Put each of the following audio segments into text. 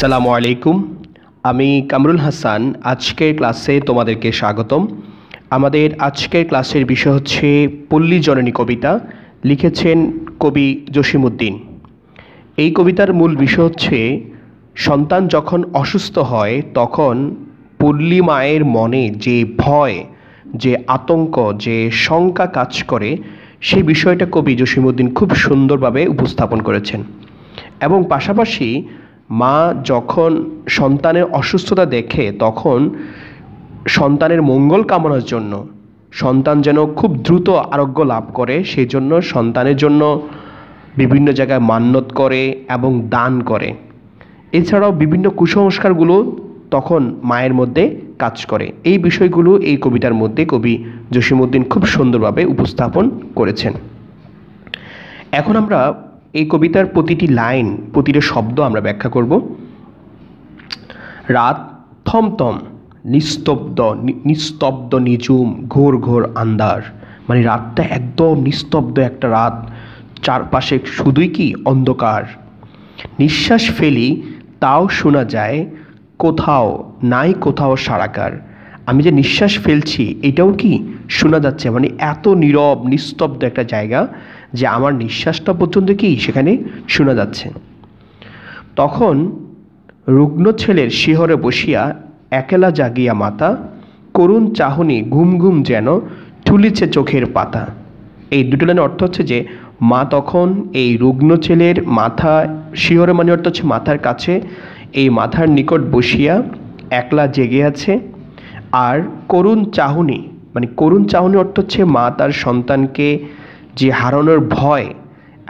আসসালামু আলাইকুম আমি কামরুল হাসান আজকের ক্লাসে তোমাদেরকে স্বাগতম আমাদের আজকের ক্লাসের বিষয় হচ্ছে পল্লী জননী কবিতা লিখেছেন কবি জসিমুদ্দিন এই কবিতার মূল বিষয় হচ্ছে সন্তান যখন অসুস্থ হয় তখন পল্লী মায়ের মনে যে ভয় যে আতঙ্ক যে শঙ্কা কাজ করে সেই বিষয়টা কবি জসিমুদ্দিন খুব সুন্দরভাবে উপস্থাপন করেছেন এবং পাশাপাশি মা যখন সন্তানের অসুস্থতা দেখে তখন সন্তানের মঙ্গল কামনার জন্য সন্তান যেন খুব দ্রুত আরোগ্য লাভ করে সেই জন্য সন্তানের জন্য বিভিন্ন জায়গায় মান্যত করে এবং দান করে এছাড়াও বিভিন্ন কুসংস্কারগুলো তখন মায়ের মধ্যে কাজ করে এই বিষয়গুলো এই কবিতার মধ্যে কবি জসীমউদ্দিন খুব সুন্দরভাবে উপস্থাপন করেছেন এখন আমরা এই কবিতার প্রতিটি লাইন প্রতিটা শব্দ আমরা ব্যাখ্যা করব রাত থমথম নিস্তব্ধ নিস্তব্ধ নিঝুম ঘোর ঘোর আন্ধার মানে রাতটা একদম নিস্তব্ধ একটা রাত চারপাশে শুধুই কি অন্ধকার নিঃশ্বাস ফেলি তাও শোনা যায় কোথাও নাই কোথাও সারাকার আমি যে নিঃশ্বাস ফেলছি এটাও কি শোনা যাচ্ছে মানে এত নীরব নিস্তব্ধ একটা জায়গা যে আমার নিঃশ্বাসটা পর্যন্ত কি সেখানে শোনা যাচ্ছে তখন রুগ্ন ছেলের শিহরে বসিয়া একেলা জাগিয়া মাতা করুণ চাহনি ঘুম ঘুম যেন ঠুলিছে চোখের পাতা এই দুটো লাইনের অর্থ হচ্ছে যে মা তখন এই রুগ্ন ছেলের মাথা শিহরে মানে অর্থ হচ্ছে মাথার কাছে এই মাথার নিকট বসিয়া একলা জেগে আছে আর করুণ চাহনি মানে করুণ চাহনি অর্থ হচ্ছে মা তার সন্তানকে যে হারানোর ভয়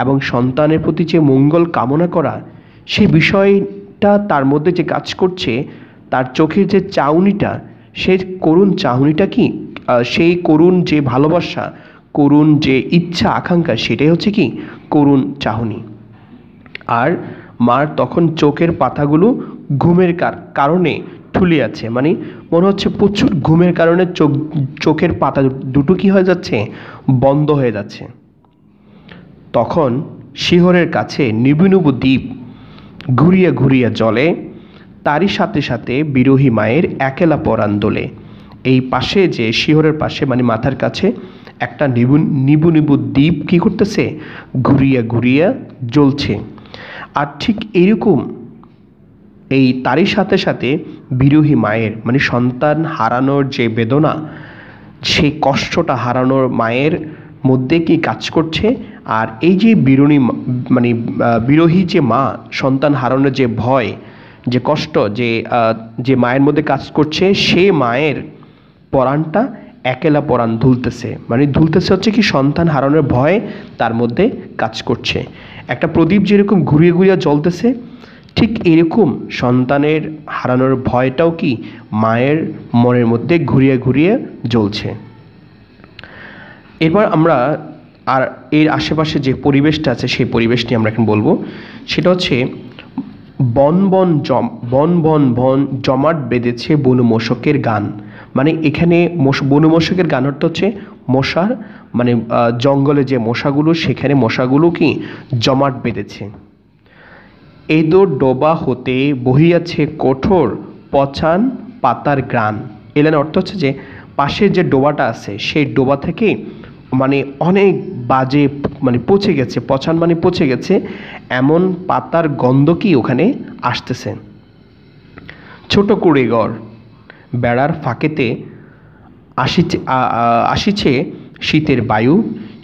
এবং সন্তানের প্রতি যে মঙ্গল কামনা করা সে বিষয়টা তার মধ্যে যে কাজ করছে তার চোখের যে চাউনিটা সে করুণ চাউনিটা কি সেই করুণ যে ভালোবাসা করুণ যে ইচ্ছা আকাঙ্ক্ষা সেটাই হচ্ছে কি করুণ চাহনি আর মার তখন চোখের পাতাগুলো ঘুমের কারণে ঠুলি আছে মানে মনে হচ্ছে প্রচুর ঘুমের কারণে চোখ চোখের পাতা দুটো কি হয়ে যাচ্ছে বন্ধ হয়ে যাচ্ছে তখন শিহরের কাছে নিবুনিবু দ্বীপ ঘুরিয়া ঘুরিয়া জলে তারই সাথে সাথে বিরোহী মায়ের একেলা পরাণ দোলে এই পাশে যে শিহরের পাশে মানে মাথার কাছে একটা নিবু নিবু নিবু দ্বীপ কী করতেছে ঘুরিয়া ঘুরিয়া জ্বলছে আর ঠিক এরকম এই তারই সাথে সাথে বিরোহী মায়ের মানে সন্তান হারানোর যে বেদনা সেই কষ্টটা হারানোর মায়ের মধ্যে কি কাজ করছে আর এই যে বিরুণী মানে বিরোহী যে মা সন্তান হারানোর যে ভয় যে কষ্ট যে যে মায়ের মধ্যে কাজ করছে সে মায়ের পরাণটা একেলা পরাণ ধুলতেছে মানে ধুলতেছে হচ্ছে কি সন্তান হারানোর ভয়ে তার মধ্যে কাজ করছে একটা প্রদীপ যেরকম ঘুরিয়ে ঘুরিয়ে জ্বলতেছে ঠিক এরকম সন্তানের হারানোর ভয়টাও কি মায়ের মনের মধ্যে ঘুরিয়ে ঘুরিয়ে জ্বলছে এরপর আমরা আর এর আশেপাশে যে পরিবেশটা আছে সেই পরিবেশটি আমরা এখন বলবো সেটা হচ্ছে বন বন জম বন বন বন জমাট বেঁধেছে বনু মশকের গান মানে এখানে মশ বনু মশকের গান অর্থ হচ্ছে মশার মানে জঙ্গলে যে মশাগুলো সেখানে মশাগুলো কি জমাট বেঁধেছে এদো ডোবা হতে বহিয়াছে কঠোর পচান পাতার গ্রান এলেন মানে অর্থ হচ্ছে যে পাশের যে ডোবাটা আছে সেই ডোবা থেকে মানে অনেক বাজে মানে পচে গেছে পছান মানে পচে গেছে এমন পাতার গন্ধ কি ওখানে আসতেছে ছোট কুড়েগড় বেড়ার ফাঁকেতে আসিছে আসিছে শীতের বায়ু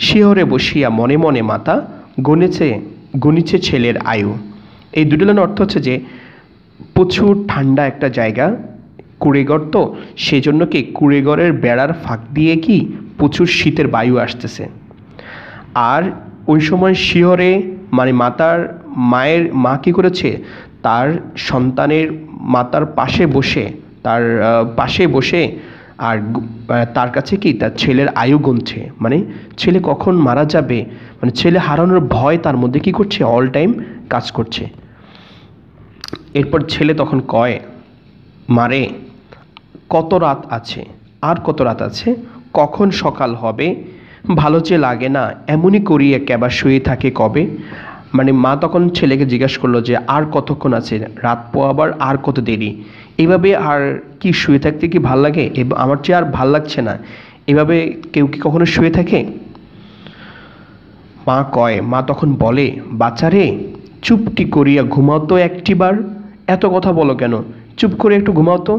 শিহরে বসিয়া মনে মনে মাতা গনেছে গণিছে ছেলের আয়ু এই দুটো অর্থ হচ্ছে যে প্রচুর ঠান্ডা একটা জায়গা কুড়েগড় তো সেজন্য কি কুড়েগড়ের বেড়ার ফাঁক দিয়ে কি প্রচুর শীতের বায়ু আসতেছে আর ওই সময় শিহরে মানে মাতার মায়ের মা কী করেছে তার সন্তানের মাতার পাশে বসে তার পাশে বসে আর তার কাছে কি তার ছেলের আয়ু গুনছে মানে ছেলে কখন মারা যাবে মানে ছেলে হারানোর ভয় তার মধ্যে কি করছে অল টাইম কাজ করছে এরপর ছেলে তখন কয় মারে কত রাত আছে আর কত রাত আছে কখন সকাল হবে ভালো যে লাগে না এমনই করি একেবার শুয়ে থাকে কবে মানে মা তখন ছেলেকে জিজ্ঞাসা করলো যে আর কতক্ষণ আছে রাত পোয়াবার আর কত দেরি এভাবে আর কি শুয়ে থাকতে কি ভাল লাগে আমার চেয়ে আর ভাল লাগছে না এভাবে কেউ কি কখনো শুয়ে থাকে মা কয় মা তখন বলে বাচ্চারে চুপটি করিয়া ঘুমাও তো একটিবার এত কথা বলো কেন চুপ করে একটু ঘুমাও তো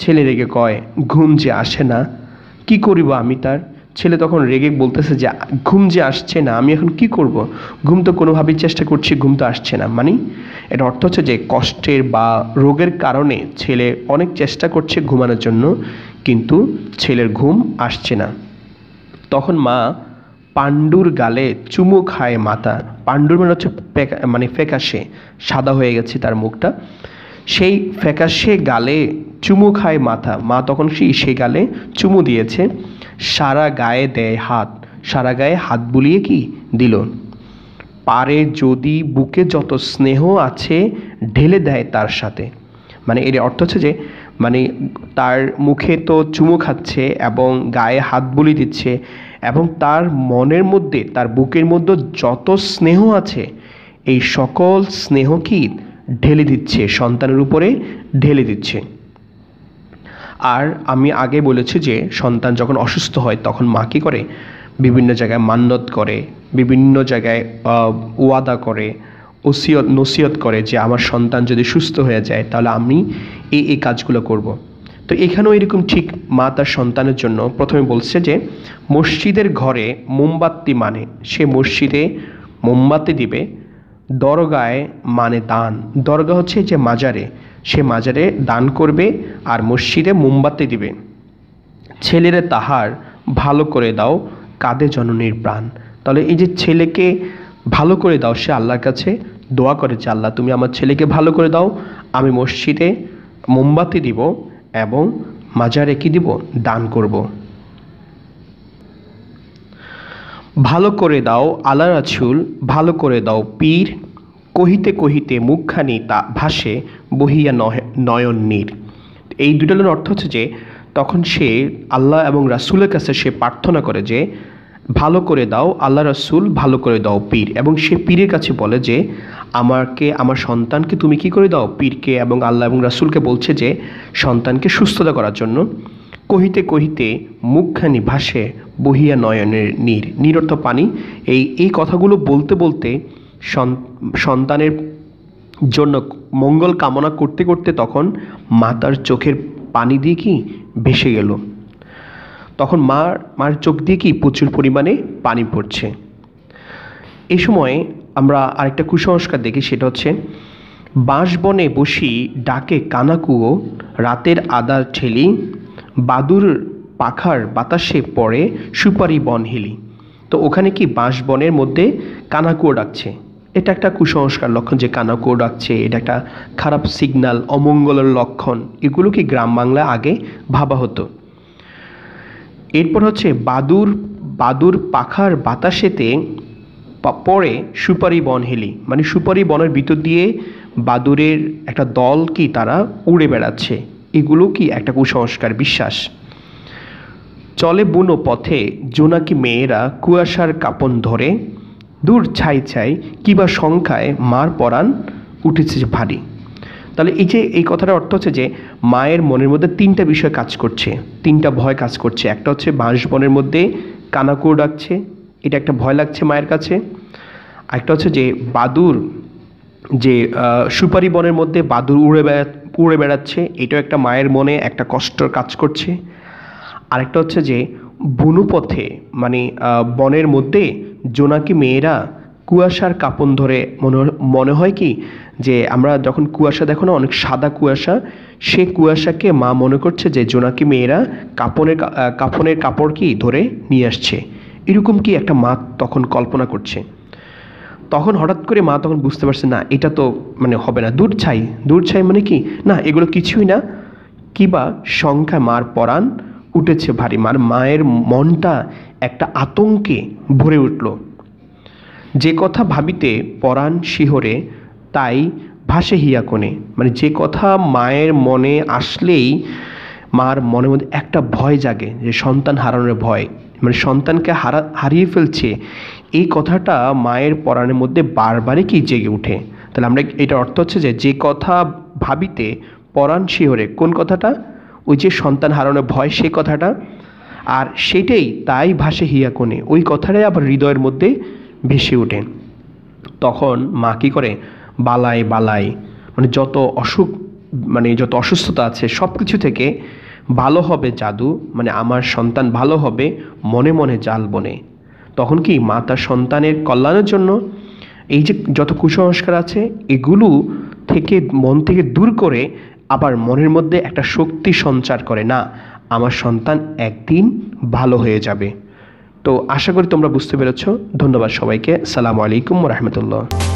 ছেলে রেগে কয় ঘুম যে আসে না কি করিব আমি তার ছেলে তখন রেগে বলতেছে যে ঘুম যে আসছে না আমি এখন কি করব। ঘুম তো কোনোভাবেই চেষ্টা করছি ঘুম তো আসছে না মানে এর অর্থ হচ্ছে যে কষ্টের বা রোগের কারণে ছেলে অনেক চেষ্টা করছে ঘুমানোর জন্য কিন্তু ছেলের ঘুম আসছে না তখন মা পাণ্ডুর গালে চুমু খায় মাতা পাণ্ডুর মানে হচ্ছে মানে ফেকাশে সাদা হয়ে গেছে তার মুখটা সেই ফ্যাকাশে গালে চুমু খায় মাথা মা তখন সেই সে গালে চুমু দিয়েছে সারা গায়ে দেয় হাত সারা গায়ে হাত বুলিয়ে কি দিল পারে যদি বুকে যত স্নেহ আছে ঢেলে দেয় তার সাথে মানে এর অর্থ হচ্ছে যে মানে তার মুখে তো চুমু খাচ্ছে এবং গায়ে হাত বুলি দিচ্ছে এবং তার মনের মধ্যে তার বুকের মধ্যে যত স্নেহ আছে এই সকল স্নেহ কি ঢেলে দিচ্ছে সন্তানের উপরে ঢেলে দিচ্ছে আর আমি আগে বলেছি যে সন্তান যখন অসুস্থ হয় তখন মা কী করে বিভিন্ন জায়গায় মান্যত করে বিভিন্ন জায়গায় ওয়াদা করে ওসিয়ত নসিয়ত করে যে আমার সন্তান যদি সুস্থ হয়ে যায় তাহলে আমি এই এই কাজগুলো করব। তো এখানেও এরকম ঠিক মা তার সন্তানের জন্য প্রথমে বলছে যে মসজিদের ঘরে মোমবাতি মানে সে মসজিদে মোমবাতি দিবে দরগায় মানে দান দরগা হচ্ছে যে মাজারে সে মাজারে দান করবে আর মসজিদে মোমবাতি দিবে ছেলেরা তাহার ভালো করে দাও কাঁদে জননীর প্রাণ তাহলে এই যে ছেলেকে ভালো করে দাও সে আল্লাহর কাছে দোয়া করে যে আল্লাহ তুমি আমার ছেলেকে ভালো করে দাও আমি মসজিদে মোমবাতি দিব এবং মাজারে কি দিব দান করব। ভালো করে দাও আলা রাছুল ভালো করে দাও পীর কহিতে কহিতে মুখখানি তা ভাসে বহিয়া নয়ন নীর এই দুটো অর্থ হচ্ছে যে তখন সে আল্লাহ এবং রাসুলের কাছে সে প্রার্থনা করে যে ভালো করে দাও আল্লাহ রাসুল ভালো করে দাও পীর এবং সে পীরের কাছে বলে যে আমাকে আমার সন্তানকে তুমি কি করে দাও পীরকে এবং আল্লাহ এবং রাসুলকে বলছে যে সন্তানকে সুস্থতা করার জন্য কহিতে কহিতে মুখখানি ভাসে বহিয়া নয়নের নীর নিরর্থ পানি এই এই কথাগুলো বলতে বলতে সন্তানের জন্য মঙ্গল কামনা করতে করতে তখন মাতার চোখের পানি দিয়ে কি ভেসে গেল তখন মার মার চোখ দিয়ে কি প্রচুর পরিমাণে পানি পড়ছে এ সময় আমরা আরেকটা কুসংস্কার দেখি সেটা হচ্ছে বাঁশবনে বসি ডাকে কানাকুয়ো রাতের আদার ঠেলি বাদুর পাখার বাতাসে পড়ে সুপারি বন হিলি তো ওখানে কি বাঁশ বনের মধ্যে কানাকুয়ো ডাকছে এটা একটা কুসংস্কার লক্ষণ যে কানাকুয়ো ডাকছে এটা একটা খারাপ সিগনাল অমঙ্গলের লক্ষণ এগুলো কি গ্রাম বাংলা আগে ভাবা হতো এরপর হচ্ছে বাদুর বাদুর পাখার বাতাসেতে পরে সুপারি বন হেলি মানে সুপারি বনের ভিতর দিয়ে বাদুরের একটা দল কি তারা উড়ে বেড়াচ্ছে এগুলো কি একটা কুসংস্কার বিশ্বাস চলে বুনো পথে জোনাকি মেয়েরা কুয়াশার কাপন ধরে দূর ছাই ছাই কিবা সংখ্যায় মার পরাণ উঠেছে ভারী তাহলে এই যে এই কথাটার অর্থ হচ্ছে যে মায়ের মনের মধ্যে তিনটা বিষয় কাজ করছে তিনটা ভয় কাজ করছে একটা হচ্ছে বাঁশ বনের মধ্যে কানাকুড় ডাকছে এটা একটা ভয় লাগছে মায়ের কাছে একটা হচ্ছে যে বাদুর যে সুপারি বনের মধ্যে বাদুর উড়ে বেড়া উড়ে বেড়াচ্ছে এটাও একটা মায়ের মনে একটা কষ্টর কাজ করছে আরেকটা হচ্ছে যে বনুপথে মানে বনের মধ্যে জোনাকি মেয়েরা কুয়াশার কাপন ধরে মনে মনে হয় কি যে আমরা যখন কুয়াশা দেখো না অনেক সাদা কুয়াশা সে কুয়াশাকে মা মনে করছে যে জোনাকি মেয়েরা কাপনের কাপনের কাপড় কি ধরে নিয়ে আসছে এরকম কি একটা মা তখন কল্পনা করছে তখন হঠাৎ করে মা তখন বুঝতে পারছে না এটা তো মানে হবে না দূর ছাই দূর ছাই মানে কি না এগুলো কিছুই না কিবা সংখ্যা মার পরাণ উঠেছে ভারী মার মায়ের মনটা একটা আতঙ্কে ভরে উঠল যে কথা ভাবিতে পরাণ শিহরে তাই ভাসে হিয়া কোণে মানে যে কথা মায়ের মনে আসলেই মার মনের মধ্যে একটা ভয় জাগে যে সন্তান হারানোর ভয় মানে সন্তানকে হারা হারিয়ে ফেলছে এই কথাটা মায়ের পরাণের মধ্যে বারবারই কি জেগে উঠে তাহলে আমরা এটা অর্থ হচ্ছে যে যে কথা ভাবিতে পরাণ শিহরে কোন কথাটা ওই যে সন্তান হারানোর ভয় সেই কথাটা আর সেটাই তাই ভাসে হিয়া কোণে ওই কথাটাই আবার হৃদয়ের মধ্যে ভেসে ওঠে তখন মা কী করে বালায় বালায় মানে যত অসুখ মানে যত অসুস্থতা আছে সব কিছু থেকে ভালো হবে জাদু মানে আমার সন্তান ভালো হবে মনে মনে জাল বনে তখন কি মা তার সন্তানের কল্যাণের জন্য এই যে যত কুসংস্কার আছে এগুলো থেকে মন থেকে দূর করে আবার মনের মধ্যে একটা শক্তি সঞ্চার করে না আমার সন্তান একদিন ভালো হয়ে যাবে তো আশা করি তোমরা বুঝতে পেরেছ ধন্যবাদ সবাইকে সালামু আলাইকুম রহমতুল্লাহ